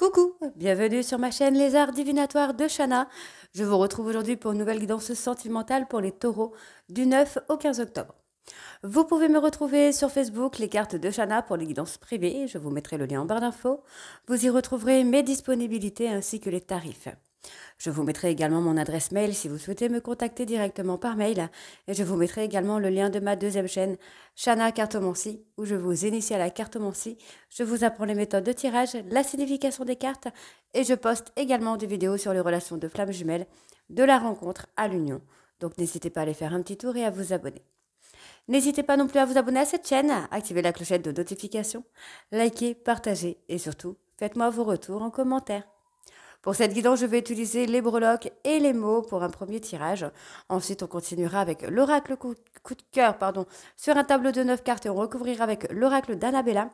Coucou, bienvenue sur ma chaîne Les Arts Divinatoires de chana Je vous retrouve aujourd'hui pour une nouvelle guidance sentimentale pour les taureaux du 9 au 15 octobre. Vous pouvez me retrouver sur Facebook, les cartes de chana pour les guidances privées, je vous mettrai le lien en barre d'infos. Vous y retrouverez mes disponibilités ainsi que les tarifs. Je vous mettrai également mon adresse mail si vous souhaitez me contacter directement par mail et je vous mettrai également le lien de ma deuxième chaîne, Chana Cartomancy où je vous initie à la cartomancy, je vous apprends les méthodes de tirage, la signification des cartes et je poste également des vidéos sur les relations de flammes jumelles, de la rencontre à l'union. Donc n'hésitez pas à aller faire un petit tour et à vous abonner. N'hésitez pas non plus à vous abonner à cette chaîne, à activer la clochette de notification, liker, partager et surtout, faites-moi vos retours en commentaire. Pour cette guidance, je vais utiliser les breloques et les mots pour un premier tirage. Ensuite, on continuera avec l'oracle coup, de cœur pardon, sur un tableau de 9 cartes et on recouvrira avec l'oracle d'Annabella.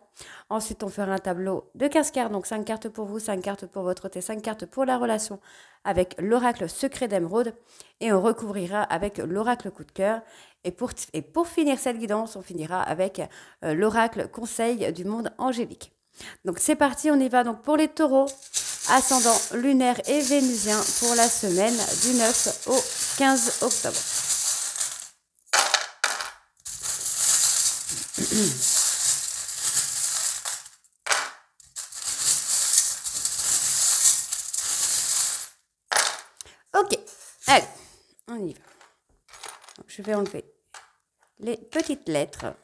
Ensuite, on fera un tableau de 15 cartes, donc 5 cartes pour vous, 5 cartes pour votre thé, 5 cartes pour la relation avec l'oracle secret d'émeraude et on recouvrira avec l'oracle coup de cœur. Et pour, et pour finir cette guidance, on finira avec euh, l'oracle conseil du monde angélique. Donc c'est parti, on y va donc pour les taureaux ascendant lunaire et vénusien pour la semaine du 9 au 15 octobre. Ok, allez, on y va. je vais enlever les petites lettres.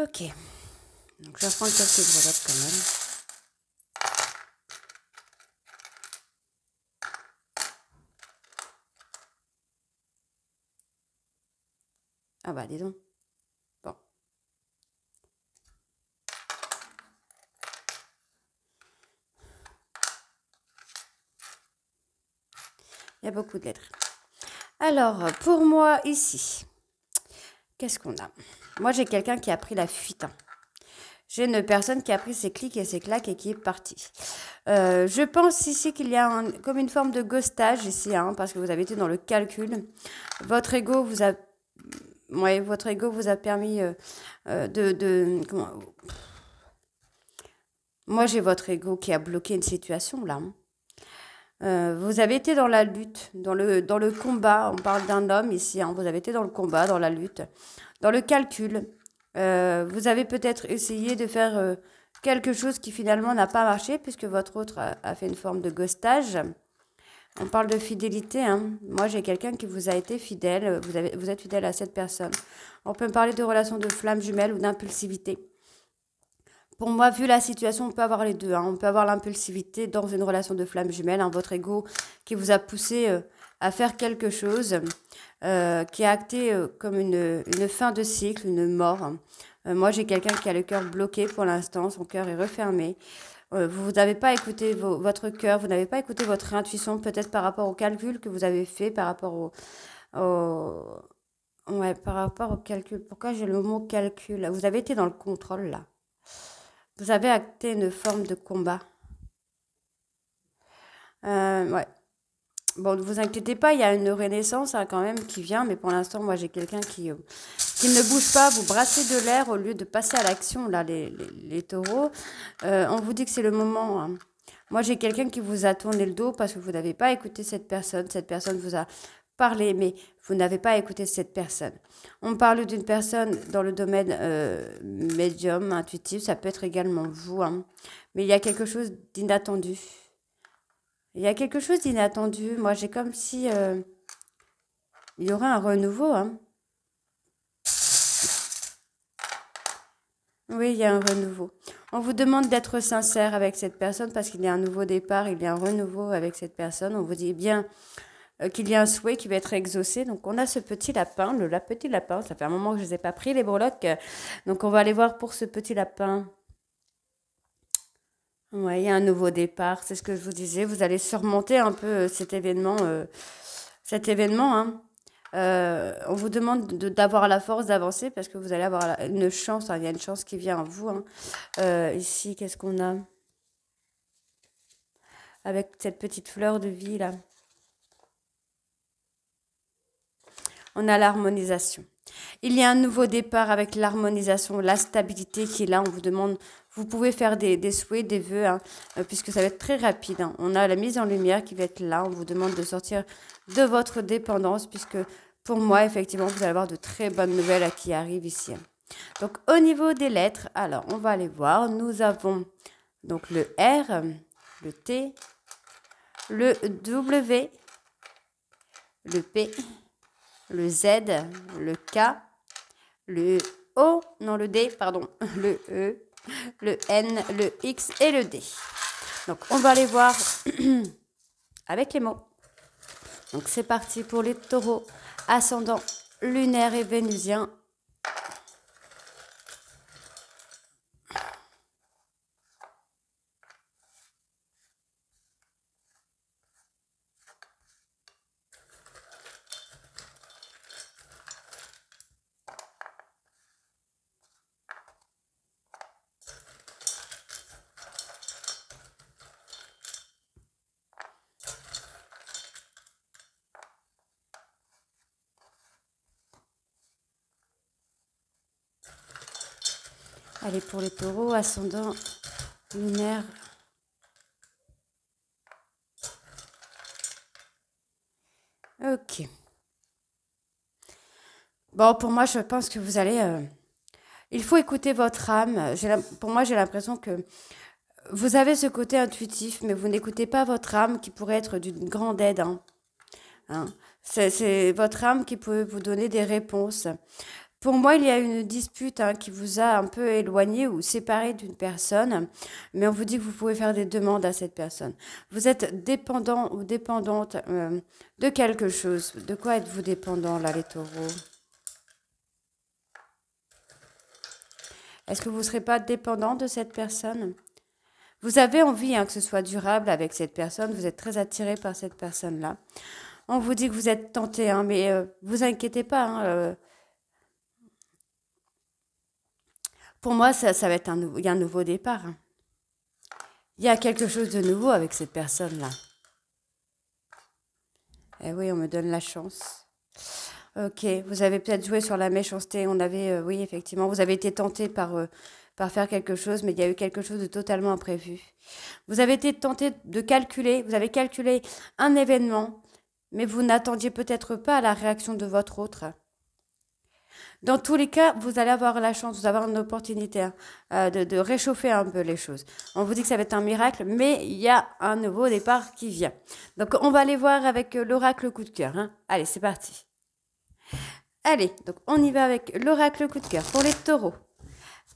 Ok. Donc je vais prendre quelques breloques quand même. Ah bah dis donc. Bon. Il y a beaucoup de lettres. Alors, pour moi, ici, qu'est-ce qu'on a moi, j'ai quelqu'un qui a pris la fuite. J'ai une personne qui a pris ses clics et ses claques et qui est partie. Euh, je pense ici qu'il y a comme une forme de ghostage ici, hein, parce que vous avez été dans le calcul. Votre ego vous a, votre ego vous a permis euh, euh, de, de Moi, j'ai votre ego qui a bloqué une situation là. Hein. Euh, vous avez été dans la lutte, dans le, dans le combat. On parle d'un homme ici. Hein. vous avez été dans le combat, dans la lutte, dans le calcul. Euh, vous avez peut-être essayé de faire euh, quelque chose qui finalement n'a pas marché puisque votre autre a, fait une forme de ghostage. On parle de fidélité. Hein. Moi, j'ai quelqu'un qui vous a été fidèle. Vous, avez, vous êtes fidèle à cette personne. On peut me parler de relations de flammes jumelles ou d'impulsivité pour moi, vu la situation, on peut avoir les deux. Hein. On peut avoir l'impulsivité dans une relation de flamme jumelle, hein, votre ego qui vous a poussé euh, à faire quelque chose, euh, qui a acté euh, comme une, fin de cycle, une mort. Hein. moi, j'ai quelqu'un qui a le cœur bloqué pour l'instant, son cœur est refermé. vous n'avez pas écouté votre cœur, vous n'avez pas écouté votre intuition, peut-être par rapport au calcul que vous avez fait, par rapport Ouais, par rapport au calcul. Pourquoi j'ai le mot calcul Vous avez été dans le contrôle là. Vous avez acté une forme de combat. Euh, ouais. Bon, ne vous inquiétez pas, il y a une renaissance hein, quand même qui vient, mais pour l'instant, moi, j'ai quelqu'un qui, euh, qui ne bouge pas. Vous brassez de l'air au lieu de passer à l'action, là, les, taureaux. Euh, on vous dit que c'est le moment. Hein. Moi, j'ai quelqu'un qui vous a tourné le dos parce que vous n'avez pas écouté cette personne. Cette personne vous a parler, mais vous n'avez pas écouté cette personne. On parle d'une personne dans le domaine euh, médium, intuitif, ça peut être également vous, hein. mais il y a quelque chose d'inattendu. Il y a quelque chose d'inattendu. Moi, j'ai comme si euh, il y aurait un renouveau. Hein. Oui, il y a un renouveau. On vous demande d'être sincère avec cette personne parce qu'il y a un nouveau départ, il y a un renouveau avec cette personne. On vous dit eh bien, euh, qu'il y a un souhait qui va être exaucé. Donc on a ce petit lapin, le petit lapin. Ça fait un moment que je ne les ai pas pris, les breloques. Donc on va aller voir pour ce petit lapin. Vous il y a un nouveau départ, c'est ce que je vous disais. Vous allez surmonter un peu euh, cet événement. Euh, cet événement hein. on vous demande d'avoir la force d'avancer parce que vous allez avoir une chance. Hein. Il y a une chance qui vient à vous. Hein. ici, qu'est-ce qu'on a Avec cette petite fleur de vie là. on a l'harmonisation. Il y a un nouveau départ avec l'harmonisation, la stabilité qui est là. On vous demande, vous pouvez faire des, souhaits, des vœux, hein, euh, puisque ça va être très rapide. Hein. On a la mise en lumière qui va être là. On vous demande de sortir de votre dépendance, puisque pour moi, effectivement, vous allez avoir de très bonnes nouvelles qui arrivent ici. Hein. Donc, au niveau des lettres, alors, on va aller voir. Nous avons donc le R, le T, le W, le P le Z, le K, le O, non le D, pardon, le E, le N, le X et le D. Donc on va aller voir avec les mots. Donc c'est parti pour les taureaux, ascendants lunaire et vénusien pour les taureaux, ascendant lunaire. Ok. Bon, pour moi, je pense que vous allez... Euh, il faut écouter votre âme. Pour moi, j'ai l'impression que vous avez ce côté intuitif, mais vous n'écoutez pas votre âme qui pourrait être d'une grande aide. Hein. Hein. C'est votre âme qui peut vous donner des réponses. Pour moi, il y a une dispute hein, qui vous a un peu éloigné ou séparé d'une personne, mais on vous dit que vous pouvez faire des demandes à cette personne. Vous êtes dépendant ou dépendante euh, de quelque chose. De quoi êtes-vous dépendant, là, les taureaux Est-ce que vous ne serez pas dépendant de cette personne Vous avez envie hein, que ce soit durable avec cette personne, vous êtes très attiré par cette personne-là. On vous dit que vous êtes tenté, hein, mais ne euh, vous inquiétez pas. Euh, pour moi, ça, va être un, il y a un nouveau départ. Hein. Il y a quelque chose de nouveau avec cette personne-là. Eh oui, on me donne la chance. Ok, vous avez peut-être joué sur la méchanceté. On avait, euh, oui, effectivement, vous avez été tenté par, euh, par faire quelque chose, mais il y a eu quelque chose de totalement imprévu. Vous avez été tenté de calculer, vous avez calculé un événement, mais vous n'attendiez peut-être pas à la réaction de votre autre. Dans tous les cas, vous allez avoir la chance, vous allez avoir une opportunité euh, de, réchauffer un peu les choses. On vous dit que ça va être un miracle, mais il y a un nouveau départ qui vient. Donc, on va aller voir avec euh, l'oracle coup de cœur. Hein. Allez, c'est parti. Allez, donc on y va avec l'oracle coup de cœur pour les taureaux.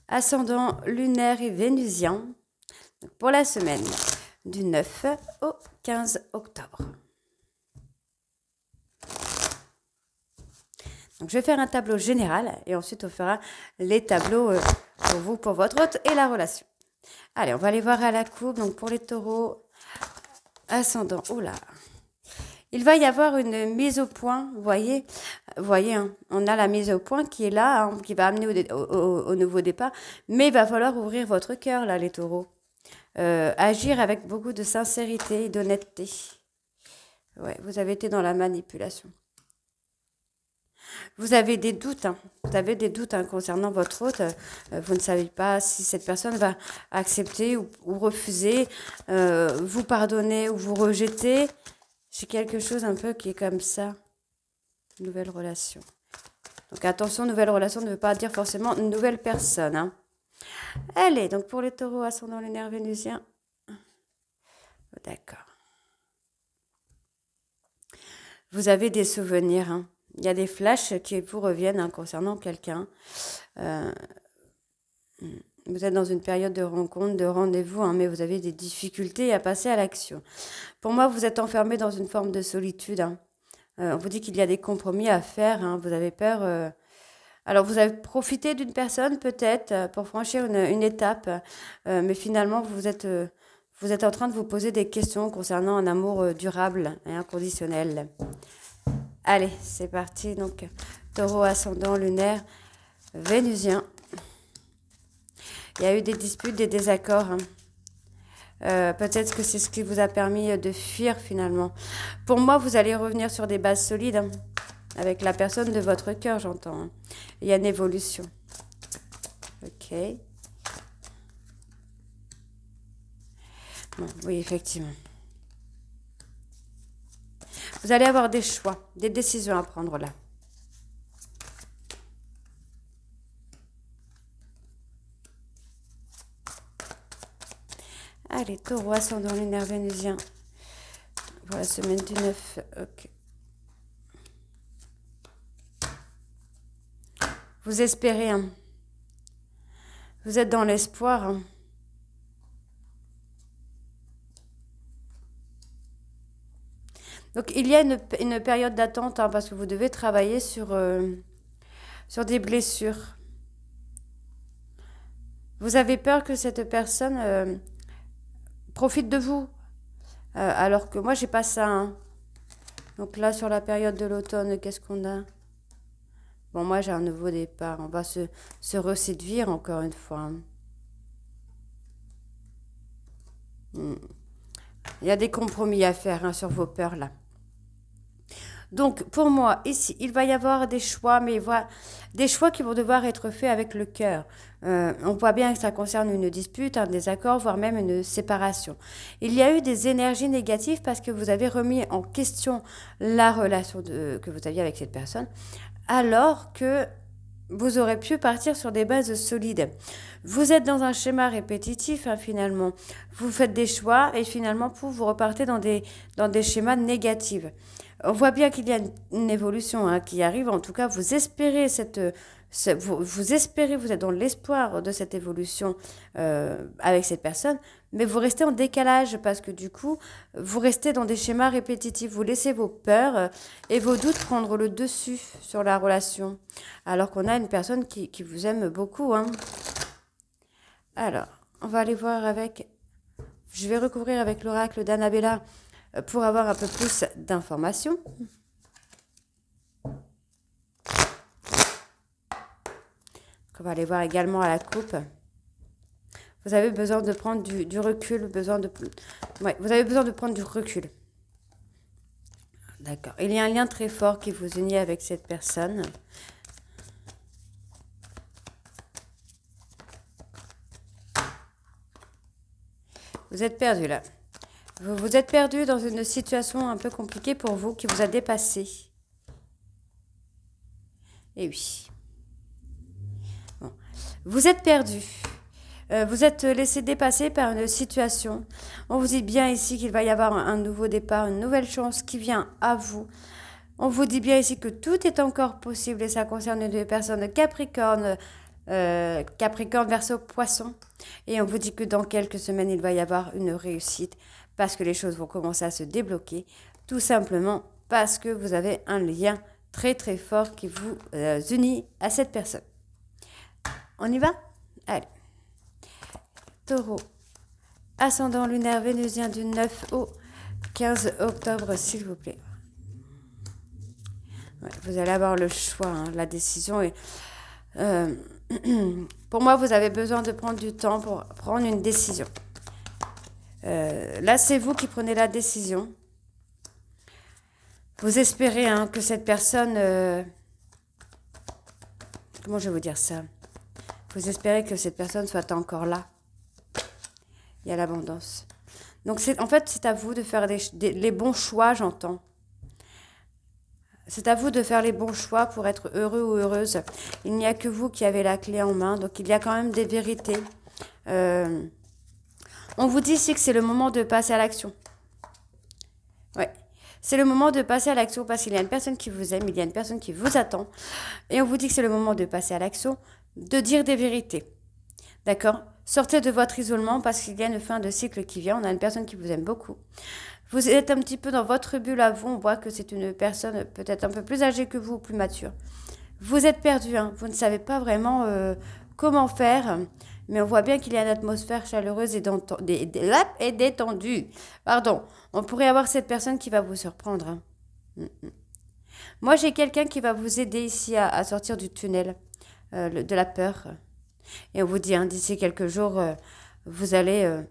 Ascendant lunaire et vénusien pour la semaine du 9 au 15 octobre. Donc je vais faire un tableau général et ensuite on fera les tableaux euh, pour vous, pour votre hôte et la relation. Allez, on va aller voir à la courbe. Donc pour les taureaux ascendants, oh là, il va y avoir une mise au point, vous voyez, voyez hein, on a la mise au point qui est là, hein, qui va amener au, nouveau départ, mais il va falloir ouvrir votre cœur là, les taureaux. Euh, agir avec beaucoup de sincérité et d'honnêteté. vous avez été dans la manipulation. Vous avez des doutes, hein. vous avez des doutes hein, concernant votre hôte, euh, vous ne savez pas si cette personne va accepter ou, refuser, euh, vous pardonner ou vous rejeter. C'est quelque chose un peu qui est comme ça. Nouvelle relation. Donc attention, nouvelle relation ne veut pas dire forcément nouvelle personne. Hein. Allez, donc pour les taureaux ascendant les nerfs vénusiens. D'accord. Vous avez des souvenirs. Hein il y a des flashs qui vous reviennent hein, concernant quelqu'un. Euh, vous êtes dans une période de rencontre, de rendez-vous, hein, mais vous avez des difficultés à passer à l'action. Pour moi, vous êtes enfermé dans une forme de solitude. Hein. Euh, on vous dit qu'il y a des compromis à faire. Vous avez peur. Euh. Alors, vous avez profité d'une personne peut-être pour franchir une, une étape, mais finalement, vous êtes, vous êtes en train de vous poser des questions concernant un amour durable et inconditionnel. Allez, c'est parti. Donc, taureau ascendant lunaire vénusien. Il y a eu des disputes, des désaccords. Hein. Euh, peut-être que c'est ce qui vous a permis euh, de fuir finalement. Pour moi, vous allez revenir sur des bases solides. Hein, avec la personne de votre cœur, j'entends. Hein. Il y a une évolution. Ok. oui, effectivement. Vous allez avoir des choix, des décisions à prendre là. Allez, taureau, sont dans lunaire vénusien pour la semaine du 9. Ok. Vous espérez. Hein. Vous êtes dans l'espoir. Hein. Donc il y a une, période d'attente hein, parce que vous devez travailler sur, euh, sur des blessures. Vous avez peur que cette personne euh, profite de vous. Euh, alors que moi, j'ai pas ça. Hein. Donc là, sur la période de l'automne, qu'est-ce qu'on a Bon, moi, j'ai un nouveau départ. On va se, se encore une fois. Hein. Hmm. Il y a des compromis à faire sur vos peurs là. Donc pour moi, ici, il va y avoir des choix, mais des choix qui vont devoir être faits avec le cœur. Euh, on voit bien que ça concerne une dispute, un désaccord, voire même une séparation. Il y a eu des énergies négatives parce que vous avez remis en question la relation que vous aviez avec cette personne, alors que vous aurez pu partir sur des bases solides. Vous êtes dans un schéma répétitif hein, finalement. Vous faites des choix et finalement vous, repartez dans des, dans des schémas négatifs on voit bien qu'il y a une, évolution hein, qui arrive. En tout cas, vous espérez cette, vous, espérez, vous êtes dans l'espoir de cette évolution euh, avec cette personne, mais vous restez en décalage parce que du coup, vous restez dans des schémas répétitifs. Vous laissez vos peurs euh, et vos doutes prendre le dessus sur la relation, alors qu'on a une personne qui, vous aime beaucoup. Hein. Alors, on va aller voir avec. Je vais recouvrir avec l'oracle d'Annabella. Euh, pour avoir un peu plus d'informations. On va aller voir également à la coupe. Vous avez besoin de prendre du, recul, besoin de... vous avez besoin de prendre du recul. D'accord. Il y a un lien très fort qui vous unit avec cette personne. Vous êtes perdu là. Vous êtes perdu dans une situation un peu compliquée pour vous qui vous a dépassé. Et eh oui. Vous êtes perdu. Euh, vous êtes laissé dépasser par une situation. On vous dit bien ici qu'il va y avoir un nouveau départ, une nouvelle chance qui vient à vous. On vous dit bien ici que tout est encore possible et ça concerne les personnes Capricorne, euh, Capricorne, Verseau, Poisson. Et on vous dit que dans quelques semaines, il va y avoir une réussite parce que les choses vont commencer à se débloquer, tout simplement parce que vous avez un lien très très fort qui vous euh, unit à cette personne. On y va Allez. Taureau, ascendant lunaire vénusien du 9 au 15 octobre, s'il vous plaît. vous allez avoir le choix, hein. la décision. Euh, pour moi, vous avez besoin de prendre du temps pour prendre une décision. Euh, là, c'est vous qui prenez la décision. Vous espérez hein, que cette personne... Euh, comment je vais vous dire ça Vous espérez que cette personne soit encore là. Il y a l'abondance. Donc, en fait, c'est à vous de faire les bons choix, j'entends. C'est à vous de faire les bons choix pour être heureux ou heureuse. Il n'y a que vous qui avez la clé en main. Donc, il y a quand même des vérités. Euh, on vous dit ici que c'est le moment de passer à l'action. Ouais. C'est le moment de passer à l'action parce qu'il y a une personne qui vous aime, il y a une personne qui vous attend. Et on vous dit que c'est le moment de passer à l'action, de dire des vérités. D'accord Sortez de votre isolement parce qu'il y a une fin de cycle qui vient. On a une personne qui vous aime beaucoup. Vous êtes un petit peu dans votre bulle à vous. On voit que c'est une personne peut-être un peu plus âgée que vous, plus mature. Vous êtes perdu. Hein. Vous ne savez pas vraiment euh, comment faire mais on voit bien qu'il y a une atmosphère chaleureuse et, détendue. Pardon, on pourrait avoir cette personne qui va vous surprendre. Hein. Mm, mm. Moi, j'ai quelqu'un qui va vous aider ici à, sortir du tunnel euh, de la peur. Et on vous dit, hein, d'ici quelques jours, euh, vous allez... Euh,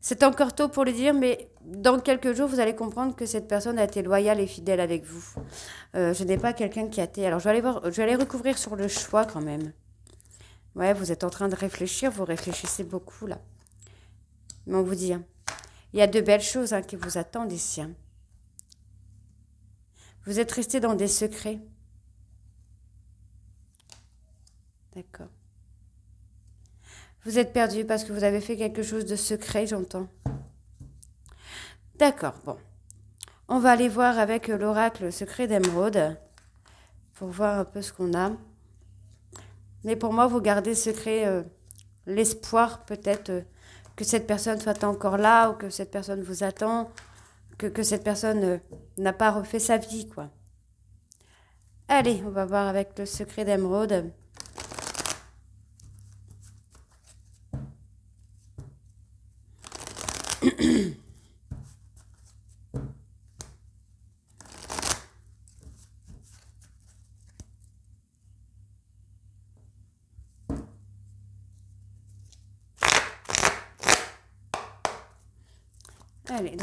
c'est encore tôt pour le dire, mais dans quelques jours, vous allez comprendre que cette personne a été loyale et fidèle avec vous. je n'ai pas quelqu'un qui a été... Alors, je voir, je vais aller recouvrir sur le choix quand même. Ouais, vous êtes en train de réfléchir, vous réfléchissez beaucoup là. Mais on vous dit, hein, il y a de belles choses hein, qui vous attendent ici. Hein. Vous êtes resté dans des secrets. D'accord. Vous êtes perdu parce que vous avez fait quelque chose de secret, j'entends. D'accord, bon. On va aller voir avec l'oracle secret d'émeraude pour voir un peu ce qu'on a. Mais pour moi, vous gardez secret euh, l'espoir peut-être euh, que cette personne soit encore là ou que cette personne vous attend, que, cette personne euh, n'a pas refait sa vie, quoi. Allez, on va voir avec le secret d'Emeraude.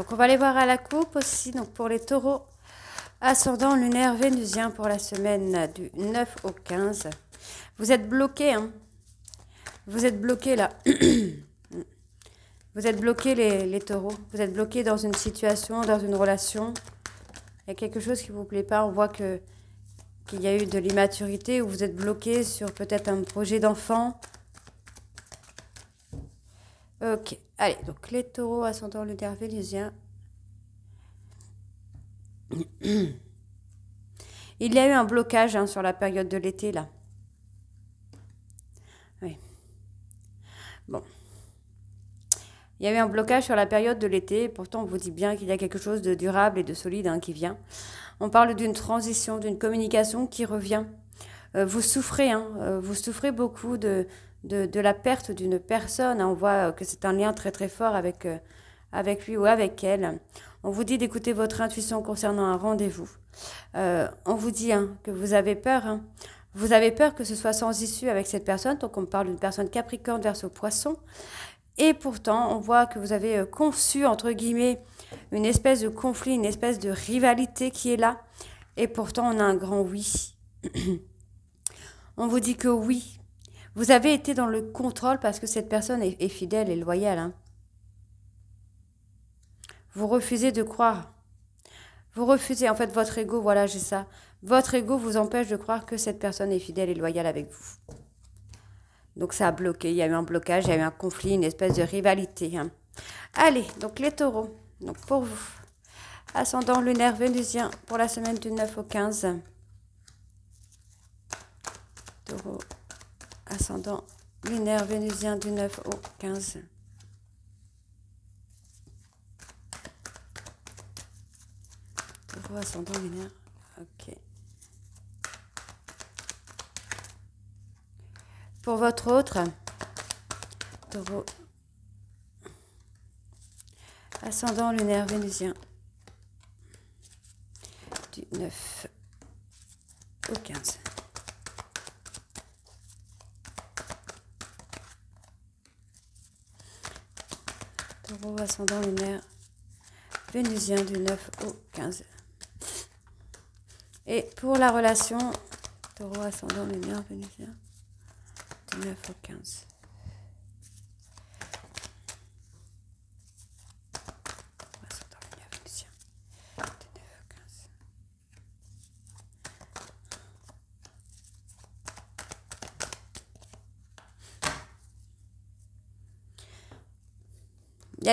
donc on va aller voir à la coupe aussi. Donc pour les taureaux ascendants lunaire vénusien pour la semaine du 9 au 15. Vous êtes bloqué, hein Vous êtes bloqué là. vous êtes bloqué les, taureaux. Vous êtes bloqués dans une situation, dans une relation. Il y a quelque chose qui ne vous plaît pas. On voit que qu'il y a eu de l'immaturité ou vous êtes bloqué sur peut-être un projet d'enfant. Ok. Allez, donc les taureaux ascendant le vénusien. Il y a eu un blocage hein, sur la période de l'été, là. Oui. Bon. Il y a eu un blocage sur la période de l'été, pourtant on vous dit bien qu'il y a quelque chose de durable et de solide hein, qui vient. On parle d'une transition, d'une communication qui revient. Euh, vous souffrez, hein, euh, vous souffrez beaucoup de, de, la perte d'une personne. Hein. On voit euh, que c'est un lien très très fort avec, euh, avec lui ou avec elle. On vous dit d'écouter votre intuition concernant un rendez-vous. Euh, on vous dit hein, que vous avez peur. Hein. Vous avez peur que ce soit sans issue avec cette personne. Donc on parle d'une personne capricorne verso poisson. Et pourtant, on voit que vous avez conçu, entre guillemets, une espèce de conflit, une espèce de rivalité qui est là. Et pourtant, on a un grand oui. on vous dit que oui, vous avez été dans le contrôle parce que cette personne est, fidèle et loyale. Hein. Vous refusez de croire. Vous refusez, en fait, votre ego, voilà, j'ai ça. Votre ego vous empêche de croire que cette personne est fidèle et loyale avec vous. Donc ça a bloqué, il y a eu un blocage, il y a eu un conflit, une espèce de rivalité. Hein. Allez, donc les taureaux, donc pour vous. Ascendant lunaire vénusien pour la semaine du 9 au 15. Taureau ascendant lunaire vénusien du 9 au 15. Taureau ascendant lunaire, ok. Pour votre autre, taureau ascendant lunaire vénusien du 9 au 15. taureau ascendant lunaire vénusien du 9 au 15. Et pour la relation taureau ascendant lunaire vénusien du 9 au 15.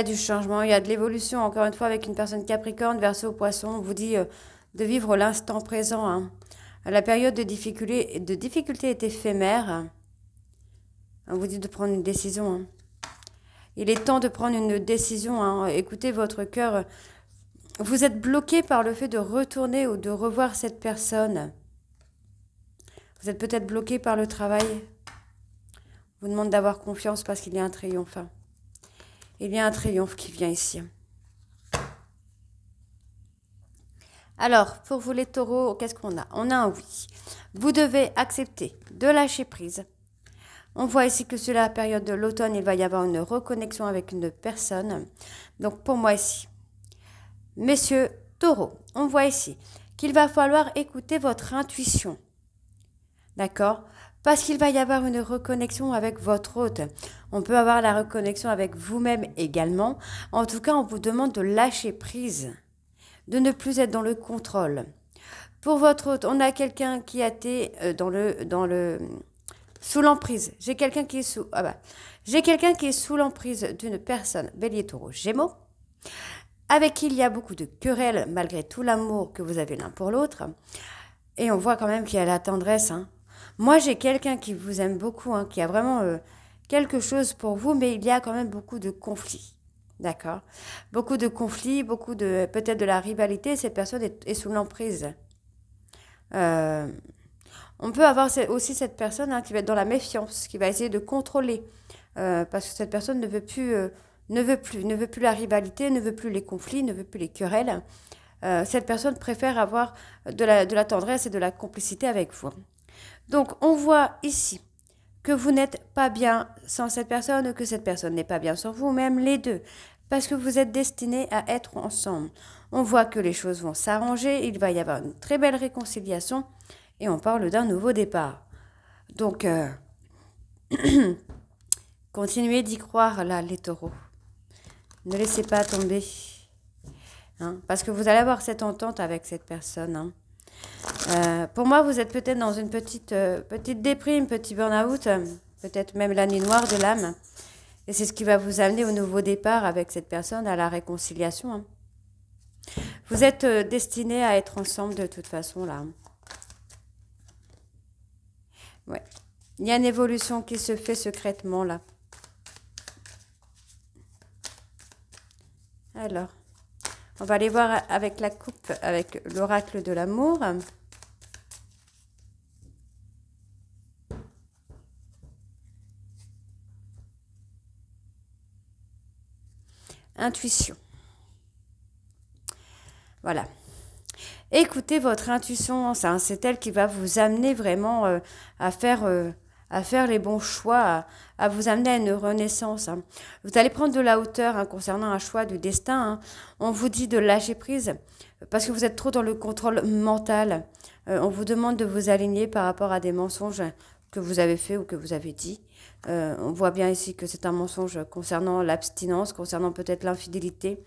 a du changement, il y a de l'évolution. Encore une fois, avec une personne capricorne, au poisson, on vous dit euh, de vivre l'instant présent. Hein. La période de difficulté, est éphémère. On vous dit de prendre une décision. Hein. Il est temps de prendre une décision. Hein. Écoutez votre cœur. Vous êtes bloqué par le fait de retourner ou de revoir cette personne. Vous êtes peut-être bloqué par le travail. On vous demande d'avoir confiance parce qu'il y a un triomphe il y a un triomphe qui vient ici. Alors, pour vous les taureaux, qu'est-ce qu'on a On a un oui. Vous devez accepter de lâcher prise. On voit ici que sur la période de l'automne, il va y avoir une reconnexion avec une personne. Donc, pour moi ici, messieurs taureaux, on voit ici qu'il va falloir écouter votre intuition. D'accord parce qu'il va y avoir une reconnexion avec votre hôte. On peut avoir la reconnexion avec vous-même également. En tout cas, on vous demande de lâcher prise, de ne plus être dans le contrôle. Pour votre hôte, on a quelqu'un qui a été euh, dans le dans le sous l'emprise. J'ai quelqu'un qui est sous ah bah, j'ai quelqu'un qui est sous l'emprise d'une personne Bélier Taureau Gémeaux avec qui il y a beaucoup de querelles malgré tout l'amour que vous avez l'un pour l'autre. Et on voit quand même qu'il y a la tendresse hein, moi, j'ai quelqu'un qui vous aime beaucoup, hein, qui a vraiment euh, quelque chose pour vous, mais il y a quand même beaucoup de conflits. D'accord Beaucoup de conflits, beaucoup de peut-être de la rivalité. Cette personne est, sous l'emprise. Euh, on peut avoir aussi cette personne hein, qui va être dans la méfiance, qui va essayer de contrôler, euh, parce que cette personne ne veut plus, ne veut plus, ne veut plus la rivalité, ne veut plus les conflits, ne veut plus les querelles. cette personne préfère avoir de la tendresse et de la complicité avec vous. Donc on voit ici que vous n'êtes pas bien sans cette personne que cette personne n'est pas bien sans vous, même les deux, parce que vous êtes destinés à être ensemble. On voit que les choses vont s'arranger, il va y avoir une très belle réconciliation et on parle d'un nouveau départ. Donc, euh, continuez d'y croire là, les taureaux. Ne laissez pas tomber. Hein, parce que vous allez avoir cette entente avec cette personne. Hein. Euh, pour moi, vous êtes peut-être dans une petite, déprime, euh, petite déprime, petit burn-out, euh, peut-être même la nuit noire de l'âme. Et c'est ce qui va vous amener au nouveau départ avec cette personne, à la réconciliation. Hein. Vous êtes destinés à être ensemble de toute façon, là. Ouais. Il y a une évolution qui se fait secrètement, là. Alors. On va aller voir avec la coupe, avec l'oracle de l'amour. Intuition. Voilà. Écoutez votre intuition, c'est elle qui va vous amener vraiment euh, à faire... Euh, à faire les bons choix, à, vous amener à une renaissance. Hein. Vous allez prendre de la hauteur hein, concernant un choix du destin. Hein. On vous dit de lâcher prise parce que vous êtes trop dans le contrôle mental. Euh, on vous demande de vous aligner par rapport à des mensonges que vous avez fait ou que vous avez dit. Euh, on voit bien ici que c'est un mensonge concernant l'abstinence, concernant peut-être l'infidélité.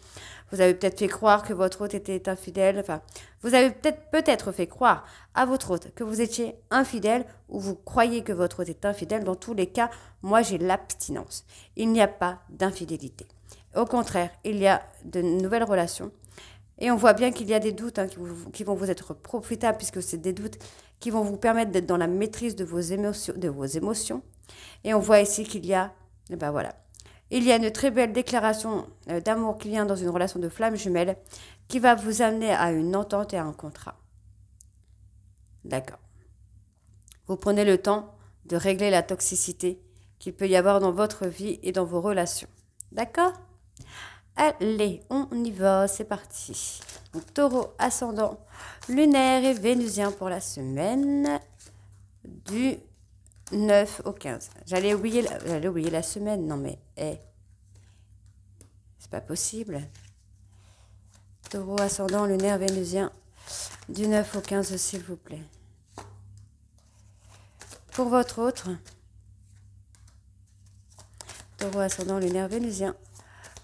Vous avez peut-être fait croire que votre hôte était infidèle. Enfin, vous avez peut-être peut-être fait croire à votre hôte que vous étiez infidèle ou vous croyez que votre hôte est infidèle. Dans tous les cas, moi j'ai l'abstinence. Il n'y a pas d'infidélité. Au contraire, il y a de nouvelles relations. Et on voit bien qu'il y a des doutes hein, qui, qui, vont vous être profitables puisque c'est des doutes qui vont vous permettre d'être dans la maîtrise de vos, émotions, de vos émotions et on voit ici qu'il y a, eh ben voilà, il y a une très belle déclaration euh, d'amour qui vient dans une relation de flamme jumelle qui va vous amener à une entente et à un contrat. D'accord. Vous prenez le temps de régler la toxicité qu'il peut y avoir dans votre vie et dans vos relations. D'accord Allez, on y va, c'est parti. Donc, taureau ascendant lunaire et vénusien pour la semaine du 9 au 15. J'allais oublier, la, semaine. Non, mais, hey. Eh. C'est pas possible. Taureau ascendant, lunaire vénusien. Du 9 au 15, s'il vous plaît. Pour votre autre. Taureau ascendant, lunaire vénusien.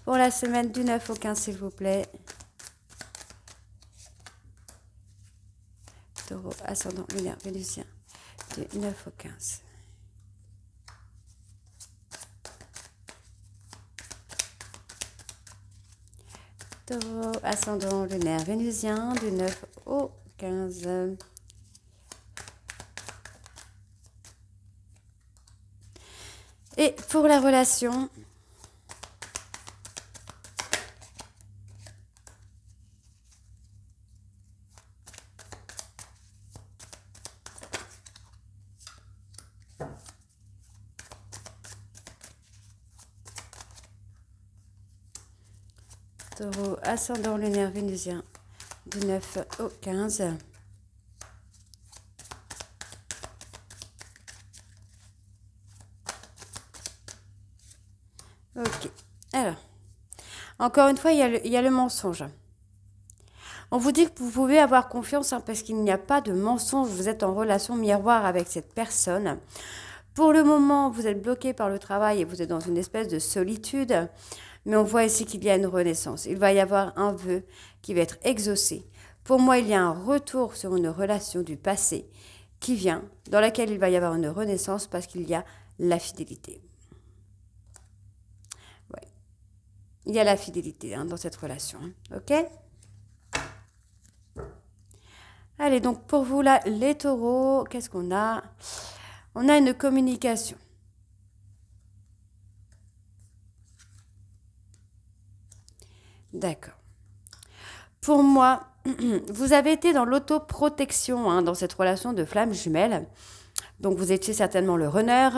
Pour la semaine du 9 au 15, s'il vous plaît. Taureau ascendant, lunaire vénusien. Du 9 au 15. ascendant lunaire vénusien du 9 au 15. Et pour la relation, ascendant lunaire vénusien du 9 au 15. Ok, alors, encore une fois, il y, a le, mensonge. On vous dit que vous pouvez avoir confiance hein, parce qu'il n'y a pas de mensonge. Vous êtes en relation miroir avec cette personne. Pour le moment, vous êtes bloqué par le travail et vous êtes dans une espèce de solitude. Mais on voit ici qu'il y a une renaissance. Il va y avoir un vœu qui va être exaucé. Pour moi, il y a un retour sur une relation du passé qui vient, dans laquelle il va y avoir une renaissance parce qu'il y a la fidélité. Il y a la fidélité hein, dans cette relation. OK Allez, donc pour vous là, les taureaux, qu'est-ce qu'on a On a une communication. D'accord. Pour moi, vous avez été dans l'autoprotection hein, dans cette relation de flamme jumelle. Donc vous étiez certainement le runner.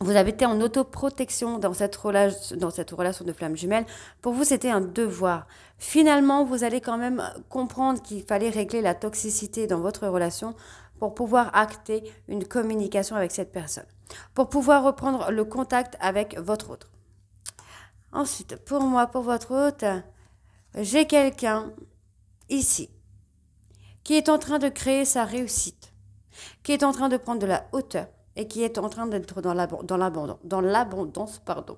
Vous avez été en autoprotection dans cette, dans cette relation de flamme jumelle. Pour vous, c'était un devoir. Finalement, vous allez quand même comprendre qu'il fallait régler la toxicité dans votre relation pour pouvoir acter une communication avec cette personne, pour pouvoir reprendre le contact avec votre autre. Ensuite, pour moi, pour votre hôte, j'ai quelqu'un ici qui est en train de créer sa réussite, qui est en train de prendre de la hauteur et qui est en train d'être dans l'abondance. Dans l'abondance pardon.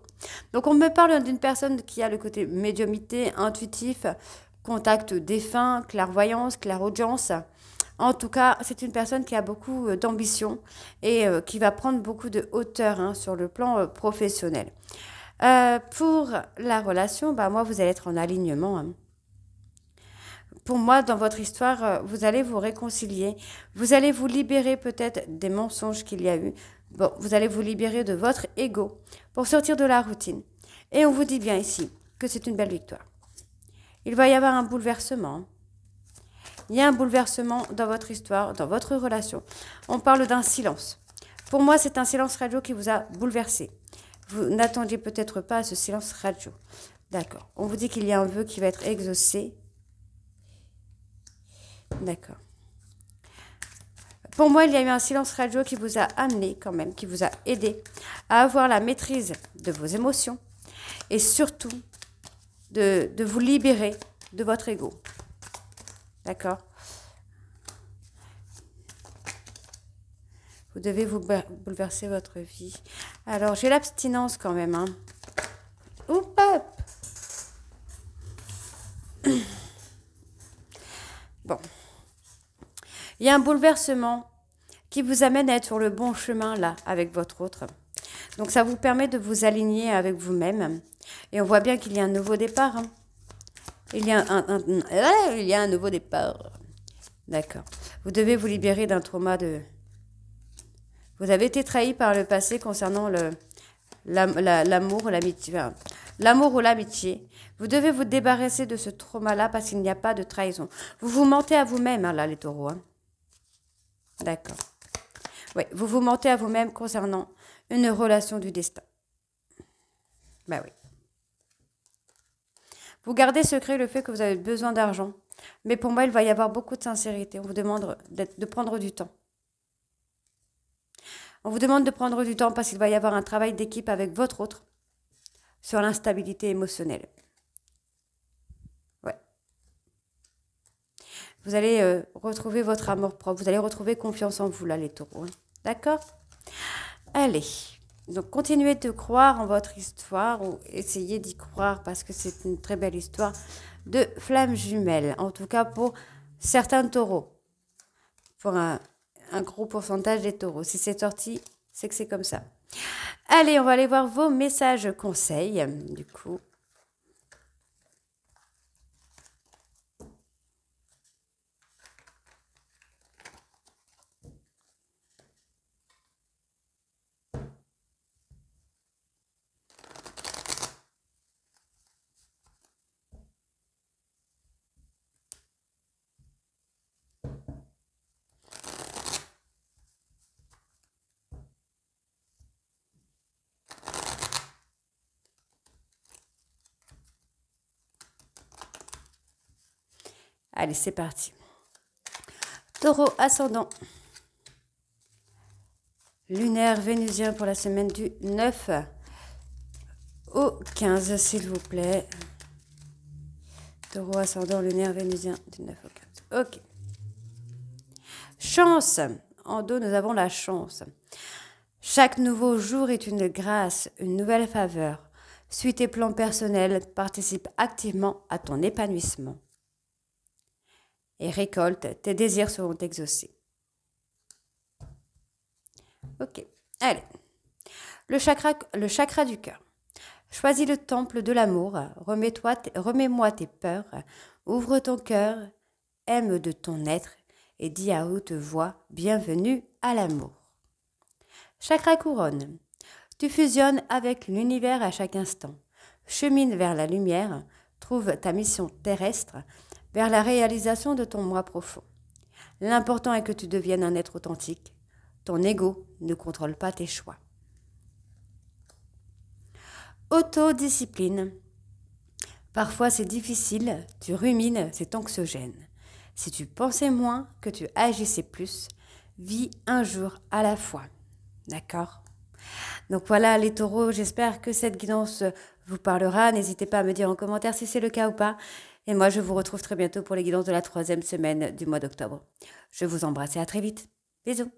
Donc on me parle d'une personne qui a le côté médiumité, intuitif, contact défunt, clairvoyance, clairaudience. En tout cas, c'est une personne qui a beaucoup euh, d'ambition et euh, qui va prendre beaucoup de hauteur hein, sur le plan euh, professionnel. Euh, pour la relation, bah, moi, vous allez être en alignement. Hein. Pour moi, dans votre histoire, euh, vous allez vous réconcilier. Vous allez vous libérer peut-être des mensonges qu'il y a eu. Bon, vous allez vous libérer de votre ego pour sortir de la routine. Et on vous dit bien ici que c'est une belle victoire. Il va y avoir un bouleversement. Il y a un bouleversement dans votre histoire, dans votre relation. On parle d'un silence. Pour moi, c'est un silence radio qui vous a bouleversé. Vous n'attendiez peut-être pas à ce silence radio. D'accord. On vous dit qu'il y a un vœu qui va être exaucé. D'accord. Pour moi, il y a eu un silence radio qui vous a amené quand même, qui vous a aidé à avoir la maîtrise de vos émotions et surtout de, de vous libérer de votre ego. D'accord Vous devez vous bouleverser votre vie. Alors, j'ai l'abstinence quand même. Hein. Oup, hop. Bon. Il y a un bouleversement qui vous amène à être sur le bon chemin là, avec votre autre. Donc ça vous permet de vous aligner avec vous-même. Et on voit bien qu'il y a un nouveau départ. Hein. Il, y a il y a un nouveau départ. D'accord. Vous devez vous libérer d'un trauma de, vous avez été trahi par le passé concernant le, l'amour ou l'amitié. L'amour ou l'amitié. Vous devez vous débarrasser de ce trauma-là parce qu'il n'y a pas de trahison. Vous vous mentez à vous-même, hein, là, les taureaux. Hein. D'accord. Oui, vous vous mentez à vous-même concernant une relation du destin. Ben oui. Vous gardez secret le fait que vous avez besoin d'argent. Mais pour moi, il va y avoir beaucoup de sincérité. On vous demande de prendre du temps. On vous demande de prendre du temps parce qu'il va y avoir un travail d'équipe avec votre autre sur l'instabilité émotionnelle. Ouais. Vous allez euh, retrouver votre amour propre, vous allez retrouver confiance en vous là les taureaux. Hein. D'accord Allez. Donc continuez de croire en votre histoire ou essayez d'y croire parce que c'est une très belle histoire de flammes jumelles, en tout cas pour certains taureaux. Pour un, un gros pourcentage des taureaux. Si c'est sorti, c'est que c'est comme ça. Allez, on va aller voir vos messages conseils, du coup. Allez, c'est parti. Taureau ascendant. Lunaire vénusien pour la semaine du 9 au 15, s'il vous plaît. Taureau ascendant, lunaire vénusien du 9 au 15. Ok. Chance. En dos, nous avons la chance. Chaque nouveau jour est une grâce, une nouvelle faveur. Suis tes plans personnels, participe activement à ton épanouissement et récolte, tes désirs seront exaucés. Ok, allez. Le chakra, du cœur. Choisis le temple de l'amour, remets remets-moi tes peurs, ouvre ton cœur, aime de ton être et dis à haute voix Bienvenue à l'amour. Chakra couronne. Tu fusionnes avec l'univers à chaque instant, chemine vers la lumière, trouve ta mission terrestre vers la réalisation de ton moi profond. L'important est que tu deviennes un être authentique. Ton ego ne contrôle pas tes choix. Autodiscipline. Parfois c'est difficile, tu rumines, c'est anxiogène. Si tu pensais moins, que tu agissais plus, vis un jour à la fois. D'accord Donc voilà les taureaux, j'espère que cette guidance vous parlera. N'hésitez pas à me dire en commentaire si c'est le cas ou pas. Et moi, je vous retrouve très bientôt pour les guidances de la troisième semaine du mois d'octobre. Je vous embrasse et à très vite. Bisous.